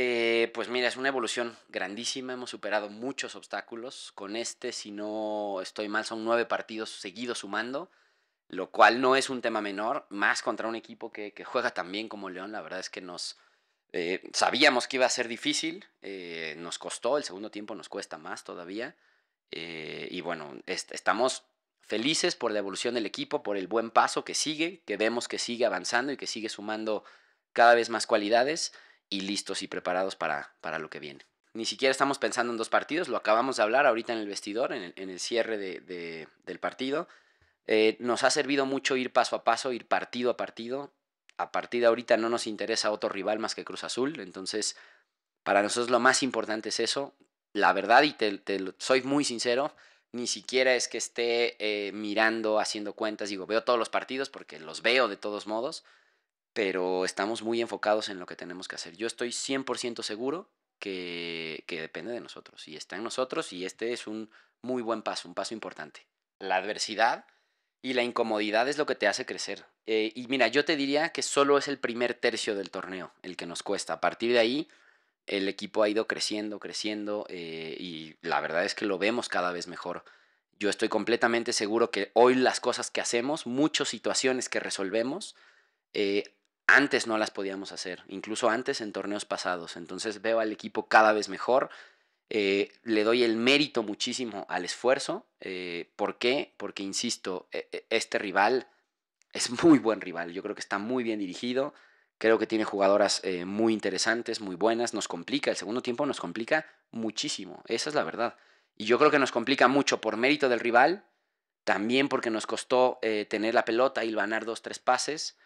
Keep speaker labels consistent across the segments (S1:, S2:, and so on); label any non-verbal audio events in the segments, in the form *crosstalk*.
S1: Eh, pues mira, es una evolución grandísima, hemos superado muchos obstáculos. Con este, si no estoy mal, son nueve partidos seguidos sumando, lo cual no es un tema menor, más contra un equipo que, juega tan bien como León, la verdad es que nos... Eh, sabíamos que iba a ser difícil, eh, nos costó, el segundo tiempo nos cuesta más todavía. y bueno, estamos felices por la evolución del equipo, por el buen paso que sigue, que vemos que sigue avanzando y que sigue sumando cada vez más cualidades y listos y preparados para, lo que viene. Ni siquiera estamos pensando en dos partidos, lo acabamos de hablar ahorita en el vestidor, en el, cierre del partido. Eh, nos ha servido mucho ir paso a paso, ir partido a partido. A partir de ahorita no nos interesa otro rival más que Cruz Azul, entonces para nosotros lo más importante es eso. La verdad, y te, soy muy sincero, ni siquiera es que esté eh, mirando, haciendo cuentas, digo, veo todos los partidos porque los veo de todos modos, pero estamos muy enfocados en lo que tenemos que hacer. Yo estoy 100% seguro que, que depende de nosotros y está en nosotros y este es un muy buen paso, un paso importante. La adversidad y la incomodidad es lo que te hace crecer. Eh, y mira, yo te diría que solo es el primer tercio del torneo el que nos cuesta. A partir de ahí, el equipo ha ido creciendo, creciendo eh, y la verdad es que lo vemos cada vez mejor. Yo estoy completamente seguro que hoy las cosas que hacemos, muchas situaciones que resolvemos, eh, antes no las podíamos hacer, incluso antes en torneos pasados. Entonces veo al equipo cada vez mejor. Eh, le doy el mérito muchísimo al esfuerzo. Eh, ¿Por qué? Porque, insisto, e, e, este rival es muy buen rival. Yo creo que está muy bien dirigido. Creo que tiene jugadoras eh, muy interesantes, muy buenas. Nos complica, el segundo tiempo nos complica muchísimo. Esa es la verdad. Y yo creo que nos complica mucho por mérito del rival, también porque nos costó tener la pelota y ganar dos, tres pases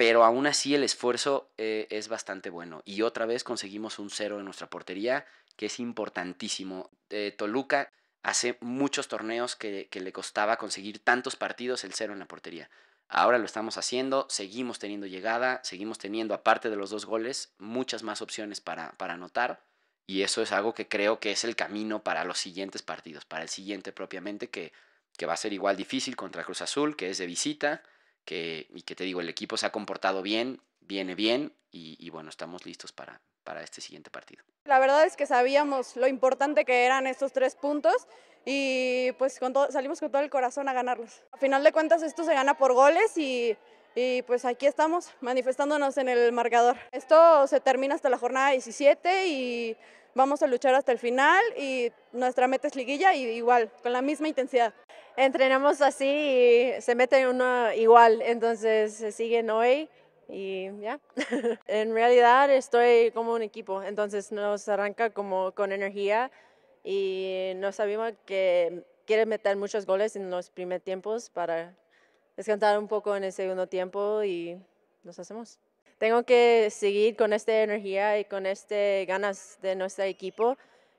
S1: pero aún así el esfuerzo eh, es bastante bueno. Y otra vez conseguimos un cero en nuestra portería, que es importantísimo. Eh, Toluca hace muchos torneos que, le costaba conseguir tantos partidos el cero en la portería. Ahora lo estamos haciendo, seguimos teniendo llegada, seguimos teniendo, aparte de los dos goles, muchas más opciones para, para anotar. Y eso es algo que creo que es el camino para los siguientes partidos, para el siguiente propiamente, que, que va a ser igual difícil contra Cruz Azul, que es de visita que, y que te digo, el equipo se ha comportado bien, viene bien y, bueno, estamos listos para, para este siguiente partido.
S2: La verdad es que sabíamos lo importante que eran estos tres puntos y pues con salimos con todo el corazón a ganarlos. A final de cuentas esto se gana por goles y, y, pues aquí estamos manifestándonos en el marcador. Esto se termina hasta la jornada 17 y vamos a luchar hasta el final y nuestra meta es liguilla y igual, con la misma intensidad. Entrenamos así y se mete uno igual, entonces se siguen hoy y ya. *laughs* en realidad estoy como un equipo, entonces nos arranca como con energía y no sabíamos que quiere meter muchos goles en los primeros tiempos para descansar un poco en el segundo tiempo y nos hacemos tengo que seguir con esta energía y con este ganas de nuestro equipo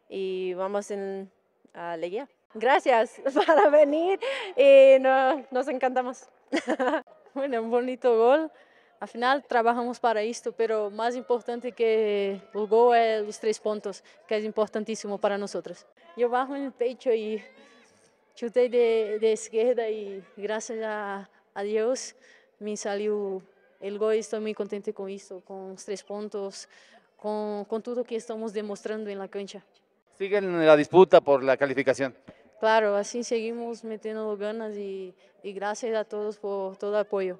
S2: y vamos en a la Gracias *laughs* para venir
S3: y nos encantamos. *laughs* bueno, un bonito gol. Al final trabajamos para esto, pero más importante que el gol es los tres puntos, que es importantísimo para nosotros. Yo bajo en el pecho y chuté de, izquierda y gracias a, a Dios me salió el GOI está muy contento con esto, con los tres puntos, con, todo lo que estamos demostrando en la cancha. ¿Siguen la disputa por la calificación? Claro, así seguimos metiendo ganas y, gracias a todos por todo apoyo.